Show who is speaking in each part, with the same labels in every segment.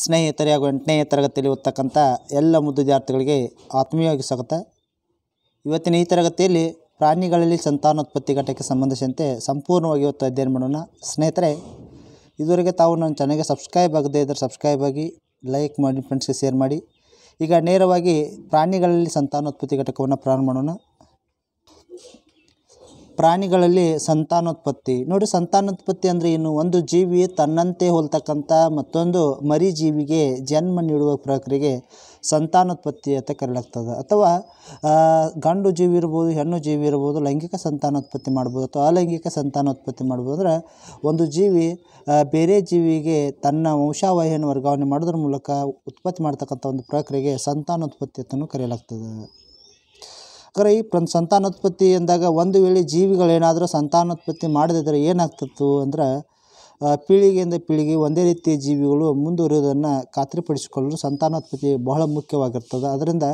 Speaker 1: ಸ್ನೇಹಿತರೇ ಹಾಗೂ ಎಂಟನೇ ತರಗತಿಯಲ್ಲಿ ಓದ್ತಕ್ಕಂಥ ಎಲ್ಲ ವಿದ್ಯಾರ್ಥಿಗಳಿಗೆ ಆತ್ಮೀಯವಾಗಿ ಸ್ವಾಗತ ಇವತ್ತಿನ ಈ ತರಗತಿಯಲ್ಲಿ ಪ್ರಾಣಿಗಳಲ್ಲಿ ಸಂತಾನೋತ್ಪತ್ತಿ ಘಟಕಕ್ಕೆ ಸಂಬಂಧಿಸಿದಂತೆ ಸಂಪೂರ್ಣವಾಗಿ ಇವತ್ತು ಅಧ್ಯಯನ ಮಾಡೋಣ ಸ್ನೇಹಿತರೆ ಇದುವರೆಗೆ ತಾವು ನನ್ನ ಚಾನಲ್ಗೆ ಸಬ್ಸ್ಕ್ರೈಬ್ ಆಗದೇ ಇದ್ದರೆ ಸಬ್ಸ್ಕ್ರೈಬ್ ಆಗಿ ಲೈಕ್ ಮಾಡಿ ಫ್ರೆಂಡ್ಸ್ಗೆ ಶೇರ್ ಮಾಡಿ ಈಗ ನೇರವಾಗಿ ಪ್ರಾಣಿಗಳಲ್ಲಿ ಸಂತಾನೋತ್ಪತ್ತಿ ಘಟಕವನ್ನು ಪ್ರಾರಂಭ ಮಾಡೋಣ ಪ್ರಾಣಿಗಳಲ್ಲಿ ಸಂತಾನೋತ್ಪತ್ತಿ ನೋಡಿ ಸಂತಾನೋತ್ಪತ್ತಿ ಅಂದರೆ ಏನು ಒಂದು ಜೀವಿ ತನ್ನಂತೆ ಹೋಲ್ತಕ್ಕಂಥ ಮತ್ತೊಂದು ಮರಿ ಜೀವಿಗೆ ಜನ್ಮ ನೀಡುವ ಪ್ರಕ್ರಿಯೆಗೆ ಸಂತಾನೋತ್ಪತ್ತಿ ಅಂತ ಕರೆಯಲಾಗ್ತದೆ ಅಥವಾ ಗಂಡು ಜೀವಿ ಇರ್ಬೋದು ಹೆಣ್ಣು ಜೀವಿ ಇರ್ಬೋದು ಲೈಂಗಿಕ ಸಂತಾನೋತ್ಪತ್ತಿ ಮಾಡ್ಬೋದು ಅಥವಾ ಅಲೈಂಗಿಕ ಸಂತಾನೋತ್ಪತ್ತಿ ಮಾಡ್ಬೋದು ಅಂದರೆ ಒಂದು ಜೀವಿ ಬೇರೆ ಜೀವಿಗೆ ತನ್ನ ವಂಶಾವಾಹಿಯನ್ನು ವರ್ಗಾವಣೆ ಮಾಡೋದ್ರ ಮೂಲಕ ಉತ್ಪತ್ತಿ ಮಾಡ್ತಕ್ಕಂಥ ಒಂದು ಪ್ರಕ್ರಿಯೆಗೆ ಸಂತಾನೋತ್ಪತ್ತಿ ಅಂತಲೂ ಕರೆಯಲಾಗ್ತದೆ ಕರೆ ಈ ಸಂತಾನೋತ್ಪತ್ತಿ ಎಂದಾಗ ಒಂದು ವೇಳೆ ಜೀವಿಗಳೇನಾದರೂ ಸಂತಾನೋತ್ಪತ್ತಿ ಮಾಡದಿದ್ದರೆ ಏನಾಗ್ತಿತ್ತು ಅಂದ್ರೆ ಪೀಳಿಗೆಯಿಂದ ಪೀಳಿಗೆ ಒಂದೇ ರೀತಿಯ ಜೀವಿಗಳು ಮುಂದುವರಿಯೋದನ್ನು ಖಾತ್ರಿಪಡಿಸಿಕೊಳ್ಳಲು ಸಂತಾನೋತ್ಪತ್ತಿ ಬಹಳ ಮುಖ್ಯವಾಗಿರ್ತದೆ ಅದರಿಂದ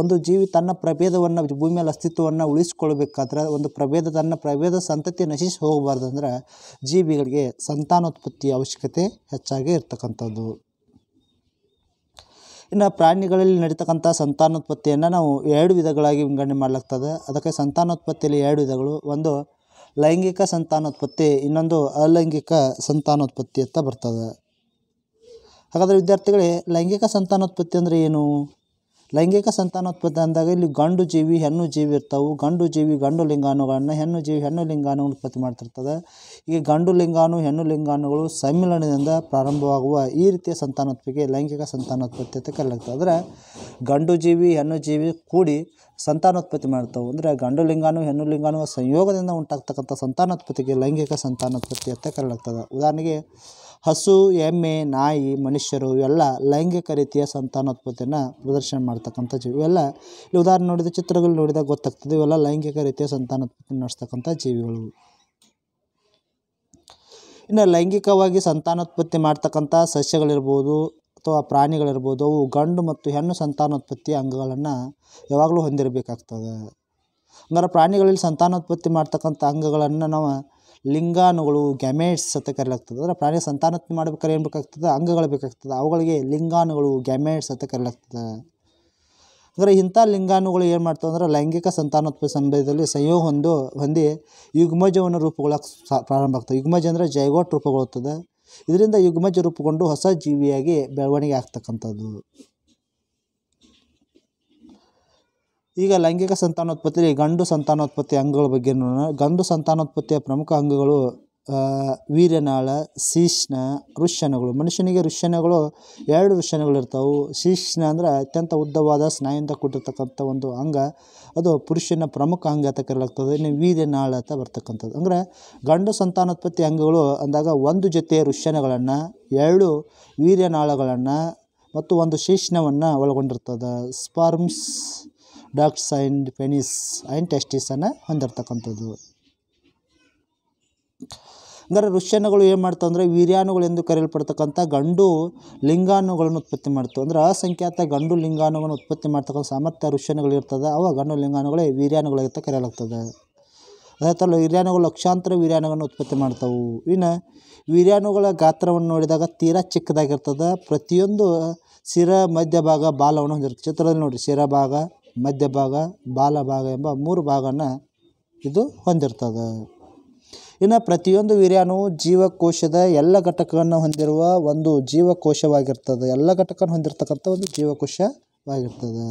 Speaker 1: ಒಂದು ಜೀವಿ ತನ್ನ ಪ್ರಭೇದವನ್ನು ಭೂಮಿಯಲ್ಲಿ ಅಸ್ತಿತ್ವವನ್ನು ಉಳಿಸ್ಕೊಳ್ಬೇಕಾದ್ರೆ ಒಂದು ಪ್ರಭೇದ ತನ್ನ ಪ್ರಭೇದ ಸಂತತಿ ನಶಿಸಿ ಹೋಗಬಾರ್ದಂದ್ರೆ ಜೀವಿಗಳಿಗೆ ಸಂತಾನೋತ್ಪತ್ತಿಯ ಅವಶ್ಯಕತೆ ಹೆಚ್ಚಾಗಿ ಇರ್ತಕ್ಕಂಥದ್ದು ಇನ್ನು ಪ್ರಾಣಿಗಳಲ್ಲಿ ನಡೀತಕ್ಕಂಥ ಸಂತಾನೋತ್ಪತ್ತಿಯನ್ನು ನಾವು ಎರಡು ವಿಧಗಳಾಗಿ ವಿಂಗಡಣೆ ಮಾಡಲಾಗ್ತದೆ ಅದಕ್ಕೆ ಸಂತಾನೋತ್ಪತ್ತಿಯಲ್ಲಿ ಎರಡು ವಿಧಗಳು ಒಂದು ಲೈಂಗಿಕ ಸಂತಾನೋತ್ಪತ್ತಿ ಇನ್ನೊಂದು ಅಲೈಂಗಿಕ ಸಂತಾನೋತ್ಪತ್ತಿ ಅಂತ ಬರ್ತದೆ ಹಾಗಾದರೆ ವಿದ್ಯಾರ್ಥಿಗಳೇ ಲೈಂಗಿಕ ಸಂತಾನೋತ್ಪತ್ತಿ ಅಂದರೆ ಏನು ಲೈಂಗಿಕ ಸಂತಾನೋತ್ಪತ್ತಿ ಅಂದಾಗ ಇಲ್ಲಿ ಗಂಡು ಜೀವಿ ಹೆಣ್ಣು ಜೀವಿ ಇರ್ತಾವೆ ಗಂಡು ಜೀವಿ ಗಂಡು ಲಿಂಗಾಣುಗಳನ್ನು ಹೆಣ್ಣು ಜೀವಿ ಹೆಣ್ಣು ಲಿಂಗಾಣು ಉತ್ಪತ್ತಿ ಮಾಡ್ತಿರ್ತದೆ ಈ ಗಂಡು ಲಿಂಗಾಣು ಹೆಣ್ಣು ಲಿಂಗಾಣುಗಳು ಸಮ್ಮಿಲನದಿಂದ ಪ್ರಾರಂಭವಾಗುವ ಈ ರೀತಿಯ ಸಂತಾನೋತ್ಪತ್ತಿಗೆ ಲೈಂಗಿಕ ಸಂತಾನೋತ್ಪತ್ತಿ ಅಂತ ಕರೆಯಲಾಗ್ತದೆ ಅಂದರೆ ಗಂಡು ಜೀವಿ ಹೆಣ್ಣು ಜೀವಿ ಕೂಡಿ ಸಂತಾನೋತ್ಪತ್ತಿ ಮಾಡ್ತಾವೆ ಅಂದರೆ ಗಂಡು ಲಿಂಗಾನು ಹೆಣ್ಣು ಲಿಂಗಾನು ಸಂಯೋಗದಿಂದ ಉಂಟಾಗ್ತಕ್ಕಂಥ ಸಂತಾನೋತ್ಪತ್ತಿಗೆ ಲೈಂಗಿಕ ಸಂತಾನೋತ್ಪತ್ತಿ ಅಂತ ಕರೆಯಲಾಗ್ತದೆ ಉದಾಹರಣೆಗೆ ಹಸು ಎಮ್ಮೆ ನಾಯಿ ಮನುಷ್ಯರು ಇವೆಲ್ಲ ಲೈಂಗಿಕ ರೀತಿಯ ಸಂತಾನೋತ್ಪತ್ತಿಯನ್ನು ಪ್ರದರ್ಶನ ಮಾಡ್ತಕ್ಕಂಥ ಜೀವಿ ಇವೆಲ್ಲ ಇಲ್ಲಿ ಉದಾಹರಣೆ ನೋಡಿದ ಚಿತ್ರಗಳು ನೋಡಿದಾಗ ಗೊತ್ತಾಗ್ತದೆ ಇವೆಲ್ಲ ಲೈಂಗಿಕ ರೀತಿಯ ಸಂತಾನೋತ್ಪತ್ತಿ ನಡೆಸ್ತಕ್ಕಂಥ ಜೀವಿಗಳು ಇನ್ನು ಲೈಂಗಿಕವಾಗಿ ಸಂತಾನೋತ್ಪತ್ತಿ ಮಾಡ್ತಕ್ಕಂಥ ಸಸ್ಯಗಳಿರ್ಬೋದು ಅಥವಾ ಪ್ರಾಣಿಗಳಿರ್ಬೋದು ಅವು ಗಂಡು ಮತ್ತು ಹೆಣ್ಣು ಸಂತಾನೋತ್ಪತ್ತಿ ಅಂಗಗಳನ್ನು ಯಾವಾಗಲೂ ಹೊಂದಿರಬೇಕಾಗ್ತದೆ ಅಂದರೆ ಪ್ರಾಣಿಗಳಲ್ಲಿ ಸಂತಾನೋತ್ಪತ್ತಿ ಮಾಡ್ತಕ್ಕಂಥ ಅಂಗಗಳನ್ನು ನಾವು ಲಿಂಗಾನುಗಳು ಗ್ಯಾಮೇಟ್ಸ್ ಅಂತ ಕರೆಯಲಾಗ್ತದೆ ಅಂದರೆ ಪ್ರಾಣಿ ಸಂತಾನೋತ್ಪತ್ತಿ ಮಾಡ್ಬೇಕಾದ್ರೆ ಏನು ಬೇಕಾಗ್ತದೆ ಅಂಗಗಳು ಬೇಕಾಗ್ತದೆ ಅವುಗಳಿಗೆ ಲಿಂಗಾನುಗಳು ಗ್ಯಾಮೇಟ್ಸ್ ಅಂತ ಕರೆಯಲಾಗ್ತದೆ ಅಂದರೆ ಇಂಥ ಲಿಂಗಾಣುಗಳು ಏನು ಮಾಡ್ತವೆ ಅಂದರೆ ಲೈಂಗಿಕ ಸಂತಾನೋತ್ಪತ್ತಿ ಸಂದರ್ಭದಲ್ಲಿ ಸಂಯೋಗ ಹೊಂದು ಹೊಂದಿ ಯುಗ್ಮಜವನ್ನು ರೂಪುಗೊಳ್ಳಕ್ಕೆ ಪ್ರಾರಂಭ ಆಗ್ತದೆ ಯುಗ್ಮಜ ಅಂದರೆ ಜೈಗೋಟ್ ರೂಪುಗೊಳ್ಳುತ್ತದೆ ಇದರಿಂದ ಯುಗ್ಮಜ ರೂಪುಗೊಂಡು ಹೊಸ ಜೀವಿಯಾಗಿ ಬೆಳವಣಿಗೆ ಆಗ್ತಕ್ಕಂಥದ್ದು ಈಗ ಲೈಂಗಿಕ ಸಂತಾನೋತ್ಪತ್ತಿ ಗಂಡು ಸಂತಾನೋತ್ಪತ್ತಿ ಅಂಗಗಳ ಬಗ್ಗೆ ನೋಡೋಣ ಗಂಡು ಸಂತಾನೋತ್ಪತ್ತಿಯ ಪ್ರಮುಖ ಅಂಗಗಳು ವೀರ್ಯನಾಳ ಶೀಷ್ಣ ಋಷ್ಯನಗಳು ಮನುಷ್ಯನಿಗೆ ಋಷ್ಯನಗಳು ಎರಡು ಋಷ್ಯನಗಳಿರ್ತಾವೆ ಶೀಷ್ಣ ಅಂದ್ರೆ ಅತ್ಯಂತ ಉದ್ದವಾದ ಸ್ನಾಯಿಂದ ಕೊಟ್ಟಿರ್ತಕ್ಕಂಥ ಒಂದು ಅಂಗ ಅದು ಪುರುಷನ ಪ್ರಮುಖ ಅಂಗ ಅಂತ ಕರೆಯಲಾಗ್ತದೆ ಇನ್ನು ವೀರ್ಯನಾಳ ಅಂತ ಬರ್ತಕ್ಕಂಥದ್ದು ಅಂದರೆ ಗಂಡು ಸಂತಾನೋತ್ಪತ್ತಿ ಅಂಗಗಳು ಅಂದಾಗ ಒಂದು ಜೊತೆ ಋಷ್ಯನಗಳನ್ನು ಎರಡು ವೀರ್ಯನಾಳಗಳನ್ನು ಮತ್ತು ಒಂದು ಶೀಷ್ಣವನ್ನು ಒಳಗೊಂಡಿರ್ತದೆ sperms ducts and penis and ಟೆಸ್ಟಿಸನ್ನು ಹೊಂದಿರತಕ್ಕಂಥದ್ದು ಅಂದರೆ ಋಷ್ಯನುಗಳು ಏನು ಮಾಡ್ತಾವೆ ಅಂದರೆ ವೀರ್ಯಾನುಗಳು ಎಂದು ಕರೆಯಲ್ಪಡ್ತಕ್ಕಂಥ ಗಂಡು ಲಿಂಗಾಣುಗಳನ್ನು ಉತ್ಪತ್ತಿ ಮಾಡ್ತವೆ ಅಂದರೆ ಅಸಂಖ್ಯಾತ ಗಂಡು ಲಿಂಗಾಣುಗಳನ್ನು ಉತ್ಪತ್ತಿ ಮಾಡ್ತಕ್ಕಂಥ ಸಾಮರ್ಥ್ಯ ಋಷ್ಯನುಗಳು ಇರ್ತದೆ ಅವ ಗಂಡು ಲಿಂಗಾಣುಗಳೇ ವೀರ್ಯಾಣುಗಳಾಗಿರ್ತ ಕರೆಯಲಾಗ್ತದೆ ಅದೇ ಥರ ವೀರ್ಯಾಣುಗಳು ಲಕ್ಷಾಂತರ ವೀರ್ಯಾಣುಗಳನ್ನು ಉತ್ಪತ್ತಿ ಮಾಡ್ತಾವೆ ಇನ್ನು ವೀರ್ಯಾಣುಗಳ ಗಾತ್ರವನ್ನು ನೋಡಿದಾಗ ತೀರಾ ಚಿಕ್ಕದಾಗಿರ್ತದೆ ಪ್ರತಿಯೊಂದು ಶಿರ ಮಧ್ಯಭಾಗ ಬಾಲವನ್ನು ಹೊಂದಿರುತ್ತೆ ಚಿತ್ರದಲ್ಲಿ ನೋಡಿರಿ ಭಾಗ ಮಧ್ಯಭಾಗ ಭಾಗ ಎಂಬ ಮೂರು ಭಾಗನ ಇದು ಹೊಂದಿರ್ತದೆ ಇನ್ನು ಪ್ರತಿಯೊಂದು ವೀರ್ಯಾನು ಜೀವಕೋಶದ ಎಲ್ಲ ಘಟಕವನ್ನು ಹೊಂದಿರುವ ಒಂದು ಜೀವಕೋಶವಾಗಿರ್ತದೆ ಎಲ್ಲ ಘಟಕವನ್ನು ಹೊಂದಿರತಕ್ಕಂಥ ಒಂದು ಜೀವಕೋಶವಾಗಿರ್ತದೆ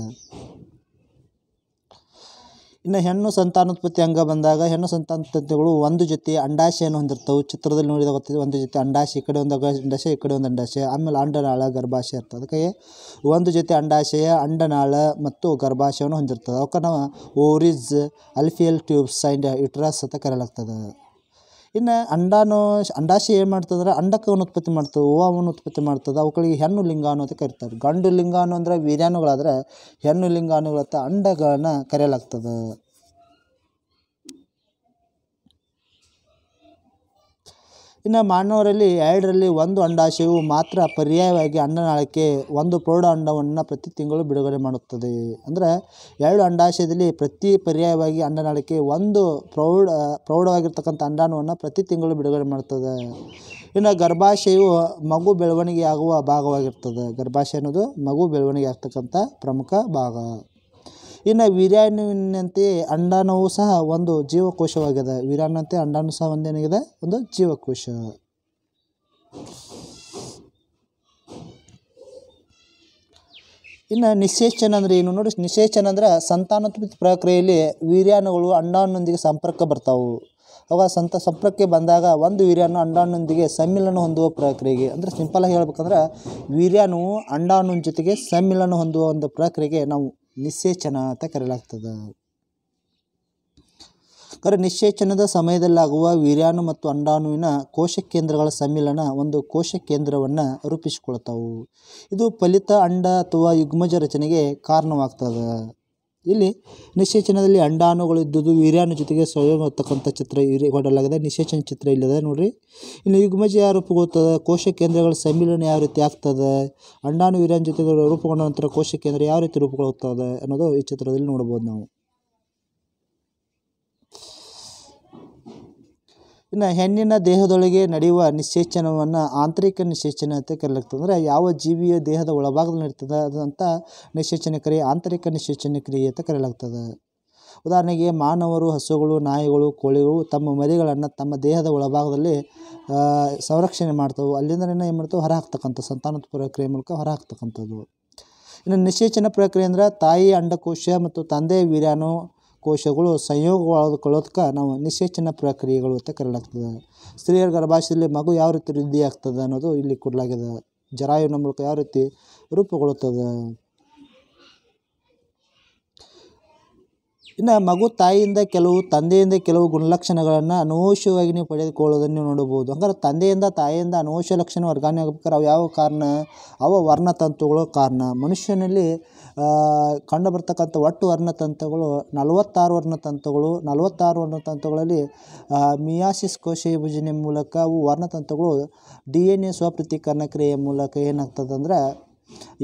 Speaker 1: ಇನ್ನು ಹೆಣ್ಣು ಸಂತಾನೋತ್ಪತ್ತಿ ಅಂಗ ಬಂದಾಗ ಹೆಣ್ಣು ಸಂತಾನೋತ್ಪತ್ತಿಗಳು ಒಂದು ಜೊತೆ ಅಂಡಾಶೆಯನ್ನು ಹೊಂದಿರ್ತವೆ ಚಿತ್ರದಲ್ಲಿ ನೋಡಿದ ಗೊತ್ತಿದೆ ಒಂದು ಜೊತೆ ಅಂಡಾಶೆ ಈ ಕಡೆ ಒಂದು ಅಂಡಾಶೆ ಈ ಕಡೆ ಒಂದು ಅಂಡಾಶಯ ಆಮೇಲೆ ಅಂಡನಾಳ ಗರ್ಭಾಶಯ ಇರ್ತದೆ ಅದಕ್ಕೆ ಒಂದು ಜೊತೆ ಅಂಡಾಶಯ ಅಂಡನಾಳ ಮತ್ತು ಗರ್ಭಾಶಯವನ್ನು ಹೊಂದಿರ್ತದೆ ಅವಕ್ಕೆ ನಾವು ಓರಿಸ್ ಅಲ್ಫಿಯಲ್ ಟ್ಯೂಬ್ಸ್ ಆ್ಯಂಡ್ ಯುಟ್ರಾಸ್ ಅಂತ ಕರೆಯಲಾಗ್ತದೆ ಇನ್ನು ಅಂಡಾನು ಅಂಡಾಶಯ ಏನು ಮಾಡ್ತದ್ರೆ ಅಂಡಕವನ್ನು ಉತ್ಪತ್ತಿ ಮಾಡ್ತದೆ ಹೂವನ್ನು ಉತ್ಪತ್ತಿ ಮಾಡ್ತದೆ ಅವುಗಳಿಗೆ ಹೆಣ್ಣು ಲಿಂಗ ಅನ್ನೋದು ಕರಿತಾರೆ ಗಂಡು ಲಿಂಗಾಣು ಅಂದರೆ ವೀರ್ಯಾಣುಗಳಾದ್ರೆ ಹೆಣ್ಣು ಲಿಂಗಾಣುಗಳತ್ತ ಅಂಡಗಳನ್ನ ಕರೆಯಲಾಗ್ತದೆ ಇನ್ನು ಮಾನವರಲ್ಲಿ ಎರಡರಲ್ಲಿ ಒಂದು ಅಂಡಾಶಯವು ಮಾತ್ರ ಪರ್ಯಾಯವಾಗಿ ಅಂಡನಾಳಕ್ಕೆ ಒಂದು ಪ್ರೌಢ ಅಂಡವನ್ನು ಪ್ರತಿ ತಿಂಗಳು ಬಿಡುಗಡೆ ಮಾಡುತ್ತದೆ ಅಂದರೆ ಎರಡು ಅಂಡಾಶಯದಲ್ಲಿ ಪ್ರತಿ ಪರ್ಯಾಯವಾಗಿ ಅಂಡನಾಳಕ್ಕೆ ಒಂದು ಪ್ರೌಢ ಪ್ರೌಢವಾಗಿರ್ತಕ್ಕಂಥ ಅಂಡಾಣವನ್ನು ಪ್ರತಿ ತಿಂಗಳು ಬಿಡುಗಡೆ ಮಾಡ್ತದೆ ಇನ್ನು ಗರ್ಭಾಶಯವು ಮಗು ಬೆಳವಣಿಗೆ ಆಗುವ ಭಾಗವಾಗಿರ್ತದೆ ಗರ್ಭಾಶಯ ಅನ್ನೋದು ಮಗು ಬೆಳವಣಿಗೆ ಆಗ್ತಕ್ಕಂಥ ಪ್ರಮುಖ ಭಾಗ ಇನ್ನು ವೀರ್ಯಾಣುವಿನಂತೆ ಅಂಡಾಣುವು ಸಹ ಒಂದು ಜೀವಕೋಶವಾಗಿದೆ ವೀರ್ಯಾಣುವಂತೆ ಅಂಡಾಣು ಸಹ ಒಂದೇನಾಗಿದೆ ಒಂದು ಜೀವಕೋಶ ಇನ್ನು ನಿಶೇಚನ ಅಂದರೆ ಏನು ನೋಡಿ ನಿಶೇಚನ ಅಂದರೆ ಸಂತಾನೋತ್ಪತ್ತಿ ಪ್ರಕ್ರಿಯೆಯಲ್ಲಿ ವೀರ್ಯಾಣುಗಳು ಅಂಡಾಣ್ಣೊಂದಿಗೆ ಸಂಪರ್ಕ ಬರ್ತಾವೆ ಅವಾಗ ಸಂತ ಸಂಪರ್ಕಕ್ಕೆ ಬಂದಾಗ ಒಂದು ವೀರ್ಯಾಣು ಅಂಡಾಣ್ಣೊಂದಿಗೆ ಸಮ್ಮಿಲನ ಹೊಂದುವ ಪ್ರಕ್ರಿಯೆಗೆ ಅಂದರೆ ಆಗಿ ಹೇಳ್ಬೇಕಂದ್ರೆ ವೀರ್ಯಾನು ಅಂಡಾಣುವಿನ ಜೊತೆಗೆ ಸಮ್ಮಿಲನ ಹೊಂದುವ ಒಂದು ಪ್ರಕ್ರಿಯೆಗೆ ನಾವು ನಿಶ್ಚೇಚನ ಅಂತ ಕರೆಯಲಾಗ್ತದೆ ಕರೆ ನಿಶ್ಚೇಚನದ ಸಮಯದಲ್ಲಾಗುವ ವೀರ್ಯಾಣು ಮತ್ತು ಅಂಡಾಣುವಿನ ಕೋಶ ಕೇಂದ್ರಗಳ ಸಮ್ಮಿಲನ ಒಂದು ಕೋಶ ಕೇಂದ್ರವನ್ನು ರೂಪಿಸಿಕೊಳ್ತಾವು ಇದು ಫಲಿತ ಅಂಡ ಅಥವಾ ಯುಗ್ಮಜ ರಚನೆಗೆ ಕಾರಣವಾಗ್ತದೆ ಇಲ್ಲಿ ನಿಶೇಚನದಲ್ಲಿ ಇದ್ದುದು ವೀರ್ಯಾನು ಜೊತೆಗೆ ಸ್ವಯಂ ಚಿತ್ರ ಇರಿ ಕೊಡಲಾಗಿದೆ ನಿಶೇಚನ ಚಿತ್ರ ಇಲ್ಲದೆ ನೋಡ್ರಿ ಇಲ್ಲಿ ಯುಗ್ಮಜ ಯಾವ ರೂಪುಗೊಳ್ತದೆ ಕೋಶ ಕೇಂದ್ರಗಳ ಸಮ್ಮಿಲನ ಯಾವ ರೀತಿ ಆಗ್ತದೆ ಅಂಡಾಣು ವೀರ್ಯಾನು ಜೊತೆಗೆ ರೂಪುಗೊಂಡ ನಂತರ ಕೋಶ ಕೇಂದ್ರ ಯಾವ ರೀತಿ ರೂಪುಗೊಳ್ಳುತ್ತದೆ ಅನ್ನೋದು ಈ ಚಿತ್ರದಲ್ಲಿ ನೋಡ್ಬೋದು ನಾವು ಇನ್ನು ಹೆಣ್ಣಿನ ದೇಹದೊಳಗೆ ನಡೆಯುವ ನಿಶೇಚನವನ್ನು ಆಂತರಿಕ ನಿಶೇಚನ ಅಂತ ಕರೀಲಾಗ್ತದೆ ಅಂದರೆ ಯಾವ ಜೀವಿಯ ದೇಹದ ಒಳಭಾಗದಲ್ಲಿ ನಡೀತದೆ ಅದಂಥ ನಿಶ್ಚೇಚನ ಕ್ರಿಯೆ ಆಂತರಿಕ ನಿಶೇಚನ ಕ್ರಿಯೆ ಅಂತ ಕರೆಯಲಾಗ್ತದೆ ಉದಾಹರಣೆಗೆ ಮಾನವರು ಹಸುಗಳು ನಾಯಿಗಳು ಕೋಳಿಗಳು ತಮ್ಮ ಮರಿಗಳನ್ನು ತಮ್ಮ ದೇಹದ ಒಳಭಾಗದಲ್ಲಿ ಸಂರಕ್ಷಣೆ ಮಾಡ್ತವೆ ಅಲ್ಲಿಂದ ಏನು ಮಾಡ್ತವೆ ಹೊರ ಹಾಕ್ತಕ್ಕಂಥ ಸಂತಾನೋತ್ಪರ ಕ್ರಿಯೆ ಮೂಲಕ ಹೊರ ಹಾಕ್ತಕ್ಕಂಥದ್ದು ಇನ್ನು ನಿಶ್ಚೇಚನ ಪ್ರಕ್ರಿಯೆ ಅಂದರೆ ತಾಯಿ ಅಂಡಕೋಶ ಮತ್ತು ತಂದೆಯ ವೀರ್ಯಾನು ಕೋಶಗಳು ಸಂಯೋಗವಾದುಕೊಳ್ಳೋದಕ್ಕೆ ನಾವು ನಿಶೇಚನ ಪ್ರಕ್ರಿಯೆಗಳು ಅಂತ ಕರೆಯಲಾಗ್ತದೆ ಸ್ತ್ರೀಯರ ಗರ್ಭಾಶಯದಲ್ಲಿ ಮಗು ಯಾವ ರೀತಿ ಆಗ್ತದೆ ಅನ್ನೋದು ಇಲ್ಲಿ ಕೊಡಲಾಗಿದೆ ಜರಾಯುವಿನ ಮೂಲಕ ಯಾವ ರೀತಿ ರೂಪುಗೊಳ್ಳುತ್ತದೆ ಇನ್ನು ಮಗು ತಾಯಿಯಿಂದ ಕೆಲವು ತಂದೆಯಿಂದ ಕೆಲವು ಗುಣಲಕ್ಷಣಗಳನ್ನು ಅನವಶ್ಯವಾಗಿ ನೀವು ಪಡೆದುಕೊಳ್ಳೋದನ್ನು ನೀವು ನೋಡಬಹುದು ಹಂಗಾರೆ ತಂದೆಯಿಂದ ತಾಯಿಯಿಂದ ಅನೋಶ ಲಕ್ಷಣ ವರ್ಗಾವಣೆ ಆಗ್ಬೇಕಾದ್ರೆ ಅವು ಯಾವ ಕಾರಣ ಅವ ವರ್ಣತಂತುಗಳು ಕಾರಣ ಮನುಷ್ಯನಲ್ಲಿ ಕಂಡು ಬರ್ತಕ್ಕಂಥ ಒಟ್ಟು ವರ್ಣತಂತುಗಳು ನಲವತ್ತಾರು ವರ್ಣತಂತುಗಳು ನಲವತ್ತಾರು ವರ್ಣತಂತುಗಳಲ್ಲಿ ಮಿಯಾಸಿಸ್ ಕೋಶ ವಿಭಜನೆ ಮೂಲಕ ಅವು ವರ್ಣತಂತುಗಳು ಡಿ ಎನ್ ಎ ಸ್ವಪ್ರತೀಕರಣ ಕ್ರಿಯೆ ಮೂಲಕ ಏನಾಗ್ತದೆ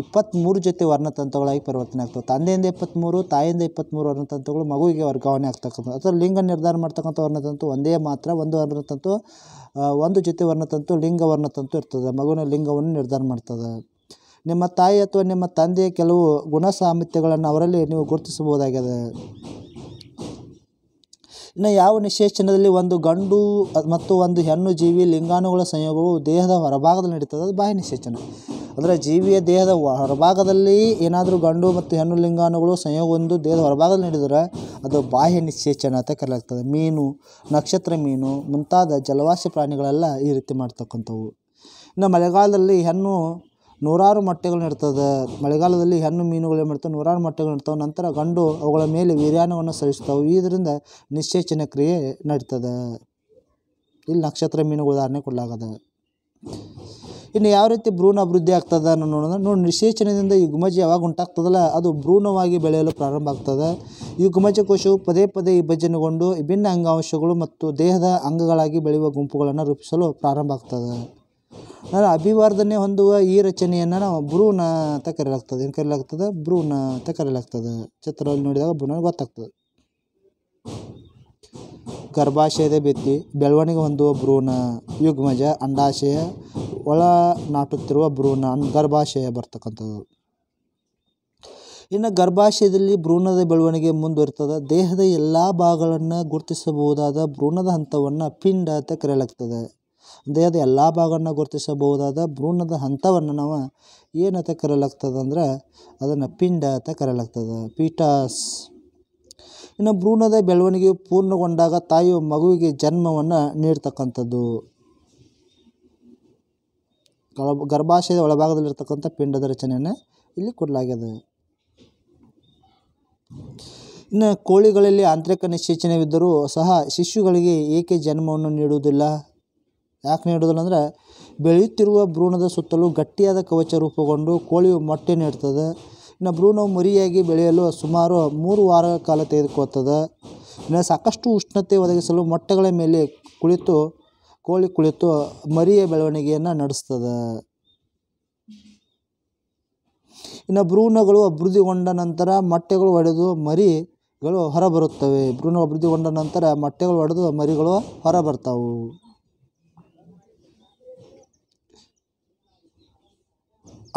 Speaker 1: ಇಪ್ಪತ್ತ್ಮೂರು ಜೊತೆ ವರ್ಣತಂತುಗಳಾಗಿ ಪರಿವರ್ತನೆ ಆಗ್ತವೆ ತಂದೆಯಿಂದ ಇಪ್ಪತ್ತ್ಮೂರು ತಾಯಿಯಿಂದ ಇಪ್ಪತ್ತ್ಮೂರು ವರ್ಣತಂತುಗಳು ಮಗುವಿಗೆ ವರ್ಗಾವಣೆ ಆಗ್ತಕ್ಕಂಥ ಅಥವಾ ಲಿಂಗ ನಿರ್ಧಾರ ಮಾಡ್ತಕ್ಕಂಥ ವರ್ಣತಂತು ಒಂದೇ ಮಾತ್ರ ಒಂದು ವರ್ಣತಂತು ಒಂದು ಜೊತೆ ವರ್ಣತಂತು ಲಿಂಗ ವರ್ಣತಂತು ಇರ್ತದೆ ಮಗುವಿನ ಲಿಂಗವನ್ನು ನಿರ್ಧಾರ ಮಾಡ್ತದೆ ನಿಮ್ಮ ತಾಯಿ ಅಥವಾ ನಿಮ್ಮ ತಂದೆಯ ಕೆಲವು ಗುಣ ಸಾಮರ್ಥ್ಯಗಳನ್ನು ಅವರಲ್ಲಿ ನೀವು ಗುರುತಿಸಬಹುದಾಗಿದೆ ಇನ್ನು ಯಾವ ನಿಶೇಚನದಲ್ಲಿ ಒಂದು ಗಂಡು ಮತ್ತು ಒಂದು ಹೆಣ್ಣು ಜೀವಿ ಲಿಂಗಾಣುಗಳ ಸಂಯೋಗವು ದೇಹದ ಹೊರಭಾಗದಲ್ಲಿ ನಡೀತದೆ ಅದು ಬಾಹ್ಯ ನಿಶೇಚನ ಅಂದರೆ ಜೀವಿಯ ದೇಹದ ಹೊರಭಾಗದಲ್ಲಿ ಏನಾದರೂ ಗಂಡು ಮತ್ತು ಹೆಣ್ಣು ಲಿಂಗಾಣುಗಳು ಸಂಯೋಗ ಒಂದು ದೇಹದ ಹೊರಭಾಗದಲ್ಲಿ ನಡೆದರೆ ಅದು ಬಾಹ್ಯ ನಿಶ್ಚೇಚನ ಅಂತ ಕರೆಯಲಾಗ್ತದೆ ಮೀನು ನಕ್ಷತ್ರ ಮೀನು ಮುಂತಾದ ಜಲವಾಸಿ ಪ್ರಾಣಿಗಳೆಲ್ಲ ಈ ರೀತಿ ಮಾಡ್ತಕ್ಕಂಥವು ಇನ್ನು ಮಳೆಗಾಲದಲ್ಲಿ ಹೆಣ್ಣು ನೂರಾರು ಮೊಟ್ಟೆಗಳನ್ನ ಇರ್ತದೆ ಮಳೆಗಾಲದಲ್ಲಿ ಹೆಣ್ಣು ಮೀನುಗಳು ಏನು ಮಾಡ್ತವೆ ನೂರಾರು ಮೊಟ್ಟೆಗಳು ಇರ್ತವೆ ನಂತರ ಗಂಡು ಅವುಗಳ ಮೇಲೆ ವೀರ್ಯಾನವನ್ನು ಸರಿಸ್ತವೆ ಇದರಿಂದ ನಿಶ್ಚೇಚನ ಕ್ರಿಯೆ ನಡೀತದೆ ಇಲ್ಲಿ ನಕ್ಷತ್ರ ಮೀನುಗಳು ಉದಾಹರಣೆ ಕೊಡಲಾಗದ ಇನ್ನು ಯಾವ ರೀತಿ ಭ್ರೂಣ ಅಭಿವೃದ್ಧಿ ಆಗ್ತದೆ ಅನ್ನೋ ನೋಡಿದ್ರೆ ನೋಡಿ ನಿಶೇಚನದಿಂದ ಈ ಗುಮಜಿ ಯಾವಾಗ ಉಂಟಾಗ್ತದಲ್ಲ ಅದು ಭ್ರೂಣವಾಗಿ ಬೆಳೆಯಲು ಪ್ರಾರಂಭ ಆಗ್ತದೆ ಈ ಗುಮಜ ಕೋಶವು ಪದೇ ಪದೇ ವಿಭಜನೆಗೊಂಡು ವಿಭಿನ್ನ ಅಂಗಾಂಶಗಳು ಮತ್ತು ದೇಹದ ಅಂಗಗಳಾಗಿ ಬೆಳೆಯುವ ಗುಂಪುಗಳನ್ನು ರೂಪಿಸಲು ಪ್ರಾರಂಭ ಆಗ್ತದೆ ನಾನು ಅಭಿವರ್ಧನೆ ಹೊಂದುವ ಈ ರಚನೆಯನ್ನು ನಾವು ಭ್ರೂಣ ಅಂತ ಕರೆಯಲಾಗ್ತದೆ ಏನು ಕರೆಯಲಾಗ್ತದೆ ಭ್ರೂಣ ಅಂತ ಕರೆಯಲಾಗ್ತದೆ ಚಿತ್ರದಲ್ಲಿ ನೋಡಿದಾಗ ಭ್ರೂಣ ಗೊತ್ತಾಗ್ತದೆ ಗರ್ಭಾಶಯದ ಭಿತ್ತಿ ಬೆಳವಣಿಗೆ ಹೊಂದುವ ಭ್ರೂಣ ಯುಗ್ಮಜ ಅಂಡಾಶಯ ನಾಟುತ್ತಿರುವ ಭ್ರೂಣ ಗರ್ಭಾಶಯ ಬರ್ತಕ್ಕಂಥದ್ದು ಇನ್ನು ಗರ್ಭಾಶಯದಲ್ಲಿ ಭ್ರೂಣದ ಬೆಳವಣಿಗೆ ಮುಂದುವರಿತದೆ ದೇಹದ ಎಲ್ಲ ಭಾಗಗಳನ್ನು ಗುರುತಿಸಬಹುದಾದ ಭ್ರೂಣದ ಹಂತವನ್ನು ಪಿಂಡ ಅಂತ ಕರೆಯಲಾಗ್ತದೆ ದೇಹದ ಎಲ್ಲ ಭಾಗವನ್ನು ಗುರುತಿಸಬಹುದಾದ ಭ್ರೂಣದ ಹಂತವನ್ನು ನಾವು ಏನಂತ ಕರೆಯಲಾಗ್ತದೆ ಅಂದ್ರೆ ಅದನ್ನು ಪಿಂಡ ಅಂತ ಕರೆಯಲಾಗ್ತದೆ ಪೀಟಾಸ್ ಇನ್ನು ಭ್ರೂಣದ ಬೆಳವಣಿಗೆ ಪೂರ್ಣಗೊಂಡಾಗ ತಾಯಿಯು ಮಗುವಿಗೆ ಜನ್ಮವನ್ನು ನೀಡ್ತಕ್ಕಂಥದ್ದು ಗರ್ಭಾಶಯದ ಒಳಭಾಗದಲ್ಲಿರ್ತಕ್ಕಂಥ ಪಿಂಡದ ರಚನೆಯನ್ನು ಇಲ್ಲಿ ಕೊಡಲಾಗಿದೆ ಇನ್ನು ಕೋಳಿಗಳಲ್ಲಿ ಆಂತರಿಕ ನಿಶ್ಚೇಚನವಿದ್ದರೂ ಸಹ ಶಿಶುಗಳಿಗೆ ಏಕೆ ಜನ್ಮವನ್ನು ನೀಡುವುದಿಲ್ಲ ಯಾಕೆ ನೀಡುವುದಿಲ್ಲ ಅಂದರೆ ಬೆಳೆಯುತ್ತಿರುವ ಭ್ರೂಣದ ಸುತ್ತಲೂ ಗಟ್ಟಿಯಾದ ಕವಚ ರೂಪುಗೊಂಡು ಕೋಳಿಯು ಮೊಟ್ಟೆ ನೀಡ್ತದೆ ಇನ್ನು ಭ್ರೂಣವು ಮರಿಯಾಗಿ ಬೆಳೆಯಲು ಸುಮಾರು ಮೂರು ವಾರ ಕಾಲ ತೆಗೆದುಕೊಳ್ತದೆ ಇನ್ನು ಸಾಕಷ್ಟು ಉಷ್ಣತೆ ಒದಗಿಸಲು ಮೊಟ್ಟೆಗಳ ಮೇಲೆ ಕುಳಿತು ಕೋಳಿ ಕುಳಿತು ಮರಿಯ ಬೆಳವಣಿಗೆಯನ್ನು ನಡೆಸ್ತದೆ ಇನ್ನು ಭ್ರೂಣಗಳು ಅಭಿವೃದ್ಧಿಗೊಂಡ ನಂತರ ಮೊಟ್ಟೆಗಳು ಒಡೆದು ಮರಿಗಳು ಹೊರಬರುತ್ತವೆ ಭ್ರೂಣ ಅಭಿವೃದ್ಧಿಗೊಂಡ ನಂತರ ಮೊಟ್ಟೆಗಳು ಒಡೆದು ಮರಿಗಳು ಹೊರಬರ್ತಾವು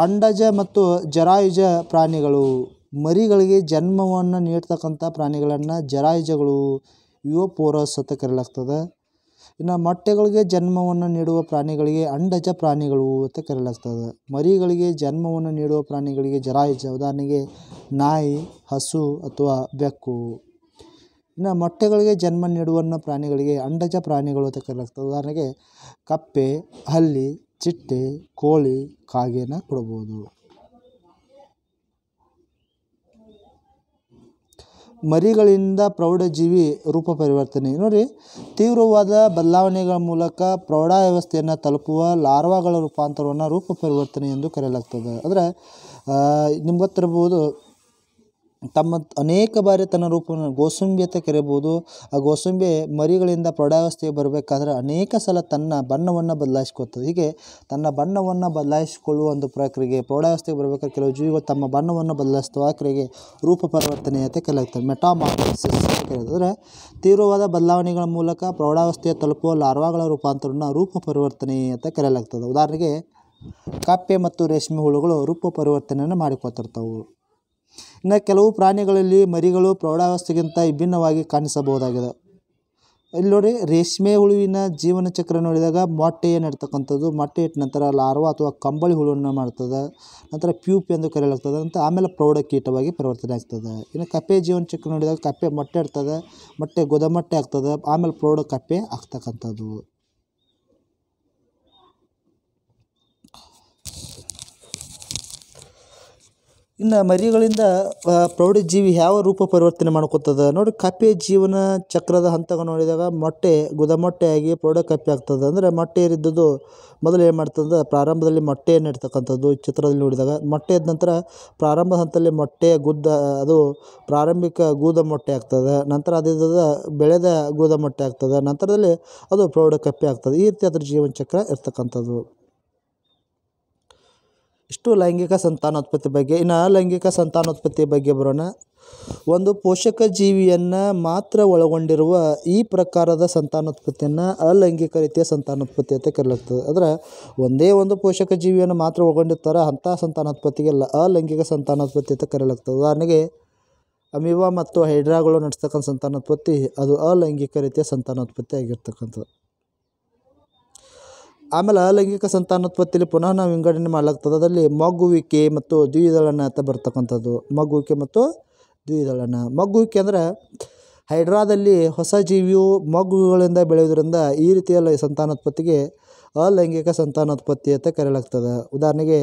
Speaker 1: ಅಂಡಜ ಮತ್ತು ಜರಾಯುಜ ಪ್ರಾಣಿಗಳು ಮರಿಗಳಿಗೆ ಜನ್ಮವನ್ನು ನೀಡ್ತಕ್ಕಂಥ ಪ್ರಾಣಿಗಳನ್ನು ಜರಾಯುಜಗಳು ಪೋರಸ್ ಅಂತ ಕರೆಯಲಾಗ್ತದೆ ಇನ್ನು ಮೊಟ್ಟೆಗಳಿಗೆ ಜನ್ಮವನ್ನು ನೀಡುವ ಪ್ರಾಣಿಗಳಿಗೆ ಅಂಡಜ ಪ್ರಾಣಿಗಳು ಅಂತ ಕರೆಯಲಾಗ್ತದೆ ಮರಿಗಳಿಗೆ ಜನ್ಮವನ್ನು ನೀಡುವ ಪ್ರಾಣಿಗಳಿಗೆ ಜರಾಯುಜ ಉದಾಹರಣೆಗೆ ನಾಯಿ ಹಸು ಅಥವಾ ಬೆಕ್ಕು ಇನ್ನು ಮೊಟ್ಟೆಗಳಿಗೆ ಜನ್ಮ ನೀಡುವ ಪ್ರಾಣಿಗಳಿಗೆ ಅಂಡಜ ಪ್ರಾಣಿಗಳು ಅಂತ ಕರೆಯಲಾಗ್ತದೆ ಉದಾಹರಣೆಗೆ ಕಪ್ಪೆ ಹಲ್ಲಿ ಚಿಟ್ಟೆ ಕೋಳಿ ಕಾಗೆನ ಕೊಡ್ಬೋದು ಮರಿಗಳಿಂದ ಪ್ರೌಢಜೀವಿ ರೂಪ ಪರಿವರ್ತನೆ ನೋಡಿ ತೀವ್ರವಾದ ಬದಲಾವಣೆಗಳ ಮೂಲಕ ಪ್ರೌಢ ವ್ಯವಸ್ಥೆಯನ್ನು ತಲುಪುವ ಲಾರ್ವಾಗಳ ರೂಪಾಂತರವನ್ನು ರೂಪ ಪರಿವರ್ತನೆ ಎಂದು ಕರೆಯಲಾಗ್ತದೆ ಅಂದರೆ ನಿಮ್ಗೆ ಗೊತ್ತಿರ್ಬೋದು ತಮ್ಮ ಅನೇಕ ಬಾರಿ ತನ್ನ ರೂಪವನ್ನು ಗೋಸುಂಬಿ ಅಂತ ಕರೆಯಬಹುದು ಆ ಗೋಸುಂಬೆ ಮರಿಗಳಿಂದ ಪ್ರೌಢಾವಸ್ಥೆಗೆ ಬರಬೇಕಾದ್ರೆ ಅನೇಕ ಸಲ ತನ್ನ ಬಣ್ಣವನ್ನು ಬದಲಾಯಿಸ್ಕೊತದೆ ಹೀಗೆ ತನ್ನ ಬಣ್ಣವನ್ನು ಬದಲಾಯಿಸಿಕೊಳ್ಳುವ ಒಂದು ಪ್ರಕ್ರಿಯೆ ಪ್ರೌಢಾವಸ್ಥೆಗೆ ಬರಬೇಕಾದ್ರೆ ಕೆಲವು ಜೀವಿಗಳು ತಮ್ಮ ಬಣ್ಣವನ್ನು ಬದಲಾಯಿಸ್ತವೆ ಕ್ರಿಯೆಗೆ ರೂಪ ಪರಿವರ್ತನೆ ಅಂತ ಕರೆಯಲಾಗ್ತದೆ ಮೆಟಾಮಾರ್ಫೋಸಿಸ್ ಅಂತ ಕರೆಯೋದ್ರೆ ತೀವ್ರವಾದ ಬದಲಾವಣೆಗಳ ಮೂಲಕ ಪ್ರೌಢಾವಸ್ಥೆಯ ತಲುಪುವ ಲಾರ್ವಾಗಳ ರೂಪಾಂತರನ ರೂಪ ಪರಿವರ್ತನೆ ಅಂತ ಕರೆಯಲಾಗ್ತದೆ ಉದಾಹರಣೆಗೆ ಕಪ್ಪೆ ಮತ್ತು ರೇಷ್ಮೆ ಹುಳುಗಳು ರೂಪ ಪರಿವರ್ತನೆಯನ್ನು ಮಾಡಿಕೊತಿರ್ತವೆ ಇನ್ನು ಕೆಲವು ಪ್ರಾಣಿಗಳಲ್ಲಿ ಮರಿಗಳು ಪ್ರೌಢಾವಸ್ಥೆಗಿಂತ ವಿಭಿನ್ನವಾಗಿ ಕಾಣಿಸಬಹುದಾಗಿದೆ ಇಲ್ಲಿ ನೋಡಿ ರೇಷ್ಮೆ ಹುಳುವಿನ ಜೀವನ ಚಕ್ರ ನೋಡಿದಾಗ ಮೊಟ್ಟೆ ಇಡ್ತಕ್ಕಂಥದ್ದು ಮೊಟ್ಟೆ ಇಟ್ಟ ನಂತರ ಲಾರ್ವಾ ಅಥವಾ ಕಂಬಳಿ ಹುಳುವನ್ನು ಮಾಡ್ತದೆ ನಂತರ ಪ್ಯೂಪ್ ಎಂದು ಕರೆಯಲಾಗ್ತದೆ ಅಂತ ಆಮೇಲೆ ಪ್ರೌಢ ಕೀಟವಾಗಿ ಪರಿವರ್ತನೆ ಆಗ್ತದೆ ಇನ್ನು ಕಪ್ಪೆ ಜೀವನ ಚಕ್ರ ನೋಡಿದಾಗ ಕಪ್ಪೆ ಮೊಟ್ಟೆ ಇಡ್ತದೆ ಮೊಟ್ಟೆ ಮೊಟ್ಟೆ ಆಗ್ತದೆ ಆಮೇಲೆ ಪ್ರೌಢ ಕಪ್ಪೆ ಆಗ್ತಕ್ಕಂಥದ್ದು ಇನ್ನು ಮರಿಗಳಿಂದ ಪ್ರೌಢ ಜೀವಿ ಯಾವ ರೂಪ ಪರಿವರ್ತನೆ ಮಾಡ್ಕೊತದ ನೋಡಿ ಕಪ್ಪೆ ಜೀವನ ಚಕ್ರದ ಹಂತಗಳು ನೋಡಿದಾಗ ಮೊಟ್ಟೆ ಆಗಿ ಪ್ರೌಢ ಕಪ್ಪೆ ಆಗ್ತದೆ ಅಂದರೆ ಮೊಟ್ಟೆ ಇರಿದ್ದದ್ದು ಮೊದಲು ಏನು ಮಾಡ್ತದೆ ಪ್ರಾರಂಭದಲ್ಲಿ ಮೊಟ್ಟೆಯನ್ನು ಇಡ್ತಕ್ಕಂಥದ್ದು ಚಿತ್ರದಲ್ಲಿ ನೋಡಿದಾಗ ಮೊಟ್ಟೆ ಇದ್ದ ನಂತರ ಪ್ರಾರಂಭ ಹಂತದಲ್ಲಿ ಮೊಟ್ಟೆ ಗುದ್ದ ಅದು ಪ್ರಾರಂಭಿಕ ಗೂದ ಮೊಟ್ಟೆ ಆಗ್ತದೆ ನಂತರ ಅದಿದ್ದದ ಬೆಳೆದ ಗೂದ ಮೊಟ್ಟೆ ಆಗ್ತದೆ ನಂತರದಲ್ಲಿ ಅದು ಪ್ರೌಢ ಕಪ್ಪೆ ಆಗ್ತದೆ ಈ ರೀತಿ ಅದ್ರ ಜೀವನ ಚಕ್ರ ಇರ್ತಕ್ಕಂಥದ್ದು ಇಷ್ಟು ಲೈಂಗಿಕ ಸಂತಾನೋತ್ಪತ್ತಿ ಬಗ್ಗೆ ಇನ್ನು ಅಲೈಂಗಿಕ ಸಂತಾನೋತ್ಪತ್ತಿ ಬಗ್ಗೆ ಬರೋಣ ಒಂದು ಪೋಷಕ ಜೀವಿಯನ್ನು ಮಾತ್ರ ಒಳಗೊಂಡಿರುವ ಈ ಪ್ರಕಾರದ ಸಂತಾನೋತ್ಪತ್ತಿಯನ್ನು ಅಲೈಂಗಿಕ ರೀತಿಯ ಸಂತಾನೋತ್ಪತ್ತಿ ಅಂತ ಕರೆಯಲಾಗ್ತದೆ ಅಂದರೆ ಒಂದೇ ಒಂದು ಪೋಷಕ ಜೀವಿಯನ್ನು ಮಾತ್ರ ಒಳಗೊಂಡಿರ್ತಾರೆ ಅಂಥ ಸಂತಾನೋತ್ಪತ್ತಿಗೆ ಅಲೈಂಗಿಕ ಸಂತಾನೋತ್ಪತ್ತಿ ಅಂತ ಕರೆಯಲಾಗ್ತದೆ ಉದಾಹರಣೆಗೆ ಅಮಿವಾ ಮತ್ತು ಹೈಡ್ರಾಗಳು ನಡೆಸ್ತಕ್ಕಂಥ ಸಂತಾನೋತ್ಪತ್ತಿ ಅದು ಅಲೈಂಗಿಕ ರೀತಿಯ ಸಂತಾನೋತ್ಪತ್ತಿ ಆಗಿರ್ತಕ್ಕಂಥದ್ದು ಆಮೇಲೆ ಲೈಂಗಿಕ ಸಂತಾನೋತ್ಪತ್ತಿಯಲ್ಲಿ ಪುನಃ ನಾವು ವಿಂಗಡಣೆ ಮಾಡ್ಲಾಗ್ತದೆ ಅದರಲ್ಲಿ ಮಗುವಿಕೆ ಮತ್ತು ದ್ವಿದಳನ ಅಂತ ಬರ್ತಕ್ಕಂಥದ್ದು ಮಗುವಿಕೆ ಮತ್ತು ದ್ವಿದಳನ ಮಗ್ಗುವಿಕೆ ಅಂದರೆ ಹೈಡ್ರಾದಲ್ಲಿ ಹೊಸ ಜೀವಿಯು ಮಗುಗಳಿಂದ ಬೆಳೆಯೋದ್ರಿಂದ ಈ ರೀತಿಯಲ್ಲಿ ಸಂತಾನೋತ್ಪತ್ತಿಗೆ ಅಲೈಂಗಿಕ ಸಂತಾನೋತ್ಪತ್ತಿ ಅಂತ ಕರೆಯಲಾಗ್ತದೆ ಉದಾಹರಣೆಗೆ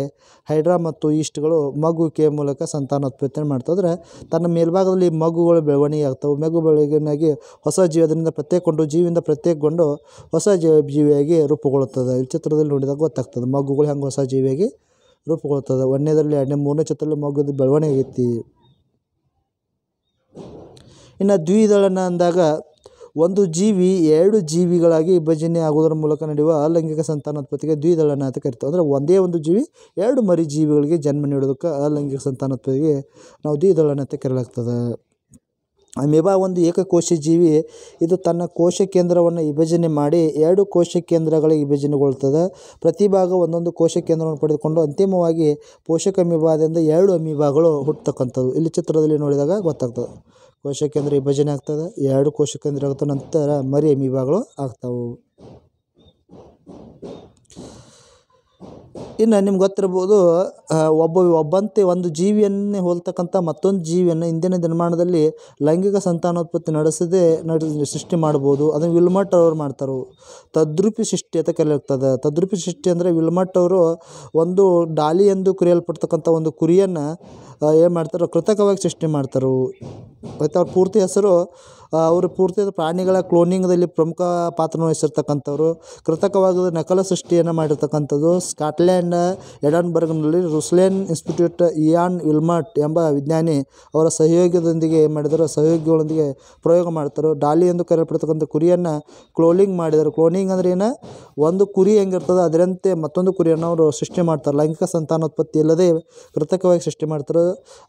Speaker 1: ಹೈಡ್ರಾ ಮತ್ತು ಈಸ್ಟ್ಗಳು ಕೆ ಮೂಲಕ ಸಂತಾನೋತ್ಪತ್ತಿಯನ್ನು ಮಾಡ್ತದ್ರೆ ತನ್ನ ಮೇಲ್ಭಾಗದಲ್ಲಿ ಮಗುಗಳು ಬೆಳವಣಿಗೆ ಆಗ್ತವೆ ಮಗು ಬೆಳವಣಿಗೆಯಾಗಿ ಹೊಸ ಜೀವದಿಂದ ಪ್ರತ್ಯೇಕಗೊಂಡು ಜೀವಿಯಿಂದ ಪ್ರತ್ಯೇಕಗೊಂಡು ಹೊಸ ಜೀವಿಯಾಗಿ ರೂಪುಗೊಳ್ಳುತ್ತದೆ ಈ ಚಿತ್ರದಲ್ಲಿ ನೋಡಿದಾಗ ಗೊತ್ತಾಗ್ತದೆ ಮಗುಗಳು ಹೆಂಗೆ ಹೊಸ ಜೀವಿಯಾಗಿ ರೂಪುಗೊಳ್ತದೆ ಒಂದನೇದರಲ್ಲಿ ಎರಡನೇ ಮೂರನೇ ಚಿತ್ರದಲ್ಲಿ ಮಗುದು ಬೆಳವಣಿಗೆ ಐತಿ ಇನ್ನು ದ್ವಿದಳನ ಅಂದಾಗ ಒಂದು ಜೀವಿ ಎರಡು ಜೀವಿಗಳಾಗಿ ವಿಭಜನೆ ಆಗುವುದರ ಮೂಲಕ ನಡೆಯುವ ಅಲೈಂಗಿಕ ಸಂತಾನೋತ್ಪತ್ತಿಗೆ ದ್ವಿದಳನ ಅಂತ ಕರಿತೀವಿ ಅಂದರೆ ಒಂದೇ ಒಂದು ಜೀವಿ ಎರಡು ಮರಿ ಜೀವಿಗಳಿಗೆ ಜನ್ಮ ನೀಡೋದಕ್ಕೆ ಅಲೈಂಗಿಕ ಸಂತಾನೋತ್ಪತ್ತಿಗೆ ನಾವು ದ್ವಿದಳನ ಅಂತ ಕರೆಯಲಾಗ್ತದೆ ಅಮೇಬಾ ಒಂದು ಏಕಕೋಶ ಜೀವಿ ಇದು ತನ್ನ ಕೋಶ ಕೇಂದ್ರವನ್ನು ವಿಭಜನೆ ಮಾಡಿ ಎರಡು ಕೋಶ ಕೇಂದ್ರಗಳಿಗೆ ವಿಭಜನೆಗೊಳ್ತದೆ ಪ್ರತಿ ಭಾಗ ಒಂದೊಂದು ಕೋಶ ಕೇಂದ್ರವನ್ನು ಪಡೆದುಕೊಂಡು ಅಂತಿಮವಾಗಿ ಪೋಷಕ ಅಮೀಬಾದಿಂದ ಎರಡು ಅಮೀಬಾಗಳು ಹುಟ್ಟತಕ್ಕಂಥದ್ದು ಇಲ್ಲಿ ಚಿತ್ರದಲ್ಲಿ ನೋಡಿದಾಗ ಗೊತ್ತಾಗ್ತದೆ ಕೋಶಕೇಂದ್ರ ವಿಭಜನೆ ಆಗ್ತದ ಎರಡು ಕೋಶಕೇಂದ್ರ ನಂತರ ಮರಿ ಅಮೀಬಾಗಳು ಆಗ್ತಾವು ಇನ್ನು ನಿಮ್ಗೆ ಗೊತ್ತಿರ್ಬೋದು ಒಬ್ಬ ಒಬ್ಬಂತೆ ಒಂದು ಜೀವಿಯನ್ನೇ ಹೋಲ್ತಕ್ಕಂಥ ಮತ್ತೊಂದು ಜೀವಿಯನ್ನು ಇಂದಿನ ದಿನಮಾನದಲ್ಲಿ ಲೈಂಗಿಕ ಸಂತಾನೋತ್ಪತ್ತಿ ನಡೆಸದೆ ನಡೆ ಸೃಷ್ಟಿ ಮಾಡ್ಬೋದು ಅದನ್ನು ವಿಲ್ಮಟ್ ಅವರು ಮಾಡ್ತಾರೆ ತದ್ರೂಪಿ ಸೃಷ್ಟಿ ಅಂತ ಕರೆಯಲಾಗ್ತದೆ ತದ್ರೂಪಿ ಸೃಷ್ಟಿ ಅಂದರೆ ವಿಲ್ಮಟ್ ಅವರು ಒಂದು ಡಾಲಿ ಎಂದು ಕರೆಯಲ್ಪಡ್ತಕ್ಕಂಥ ಒಂದು ಕುರಿಯನ್ನು ಏನು ಮಾಡ್ತಾರೋ ಕೃತಕವಾಗಿ ಸೃಷ್ಟಿ ಮಾಡ್ತಾರೆ ಆಯ್ತು ಅವ್ರ ಪೂರ್ತಿ ಹೆಸರು ಅವರು ಪೂರ್ತಿ ಪ್ರಾಣಿಗಳ ಕ್ಲೋನಿಂಗ್ದಲ್ಲಿ ಪ್ರಮುಖ ಪಾತ್ರ ವಹಿಸಿರ್ತಕ್ಕಂಥವ್ರು ಕೃತಕವಾದ ನಕಲ ಸೃಷ್ಟಿಯನ್ನು ಮಾಡಿರ್ತಕ್ಕಂಥದ್ದು ಸ್ಕಾಟ್ಲ್ಯಾಂಡ್ ಎಡನ್ಬರ್ಗ್ನಲ್ಲಿ ರುಸ್ಲೇನ್ ಇನ್ಸ್ಟಿಟ್ಯೂಟ್ ಇಯಾನ್ ವಿಲ್ಮರ್ಟ್ ಎಂಬ ವಿಜ್ಞಾನಿ ಅವರ ಸಹಯೋಗದೊಂದಿಗೆ ಏನು ಮಾಡಿದರು ಸಹಯೋಗಿಗಳೊಂದಿಗೆ ಪ್ರಯೋಗ ಮಾಡ್ತಾರೆ ಡಾಲಿ ಎಂದು ಕರೆಯಲ್ಪಡ್ತಕ್ಕಂಥ ಕುರಿಯನ್ನು ಕ್ಲೋನಿಂಗ್ ಮಾಡಿದರು ಕ್ಲೋನಿಂಗ್ ಅಂದರೆ ಏನು ಒಂದು ಕುರಿ ಹೆಂಗಿರ್ತದೆ ಅದರಂತೆ ಮತ್ತೊಂದು ಕುರಿಯನ್ನು ಅವರು ಸೃಷ್ಟಿ ಮಾಡ್ತಾರೆ ಲೈಂಗಿಕ ಸಂತಾನೋತ್ಪತ್ತಿ ಇಲ್ಲದೆ ಕೃತಕವಾಗಿ ಸೃಷ್ಟಿ ಮಾಡ್ತಾರೆ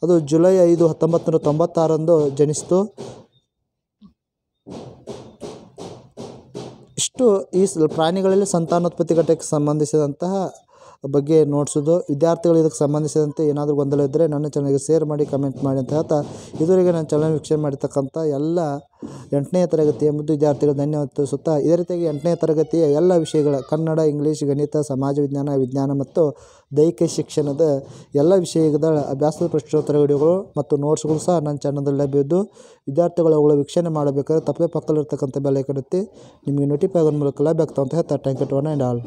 Speaker 1: ಅದು ಜುಲೈ ಐದು ಹತ್ತೊಂಬತ್ತು ನೂರ ತೊಂಬತ್ತಾರಂದು ಜನಿಸಿತು ಇಷ್ಟು ಈ ಸ್ ಪ್ರಾಣಿಗಳಲ್ಲಿ ಸಂತಾನೋತ್ಪತ್ತಿ ಘಟಕಕ್ಕೆ ಸಂಬಂಧಿಸಿದಂತಹ ಬಗ್ಗೆ ನೋಡಿಸೋದು ವಿದ್ಯಾರ್ಥಿಗಳು ಇದಕ್ಕೆ ಸಂಬಂಧಿಸಿದಂತೆ ಏನಾದರೂ ಗೊಂದಲ ಇದ್ದರೆ ನನ್ನ ಚಾನಲ್ಗೆ ಶೇರ್ ಮಾಡಿ ಕಮೆಂಟ್ ಮಾಡಿ ಅಂತ ಹೇಳ್ತಾ ಇದುವರೆಗೆ ನನ್ನ ಚಾನಲ್ ವೀಕ್ಷಣೆ ಮಾಡಿರ್ತಕ್ಕಂಥ ಎಲ್ಲ ಎಂಟನೇ ತರಗತಿಯ ಮುದ್ದು ವಿದ್ಯಾರ್ಥಿಗಳು ಧನ್ಯವಾದ ತಿಳಿಸುತ್ತಾ ಇದೇ ರೀತಿಯಾಗಿ ಎಂಟನೇ ತರಗತಿಯ ಎಲ್ಲ ವಿಷಯಗಳ ಕನ್ನಡ ಇಂಗ್ಲೀಷ್ ಗಣಿತ ಸಮಾಜ ವಿಜ್ಞಾನ ವಿಜ್ಞಾನ ಮತ್ತು ದೈಹಿಕ ಶಿಕ್ಷಣದ ಎಲ್ಲ ವಿಷಯದ ಅಭ್ಯಾಸದ ಪ್ರಶ್ನೋತ್ತರ ವಿಡಿಯೋಗಳು ಮತ್ತು ನೋಟ್ಸ್ಗಳು ಸಹ ನನ್ನ ಚಾನಲ್ದಲ್ಲಿ ಲಭ್ಯವಿದ್ದು ವಿದ್ಯಾರ್ಥಿಗಳು ಅವುಗಳ ವೀಕ್ಷಣೆ ಮಾಡಬೇಕಾದ್ರೆ ತಪ್ಪದೆ ಪಕ್ಕದಲ್ಲಿರ್ತಕ್ಕಂಥ ಬೆಲೆ ಕಡುತ್ತೆ ನಿಮಗೆ ನೋಟಿಫೈ ಆಗೋದ್ರ ಮೂಲಕ ಲಭ್ಯ ಆಗ್ತಾವಂತ ಹೇಳ್ತಾ thank you one and all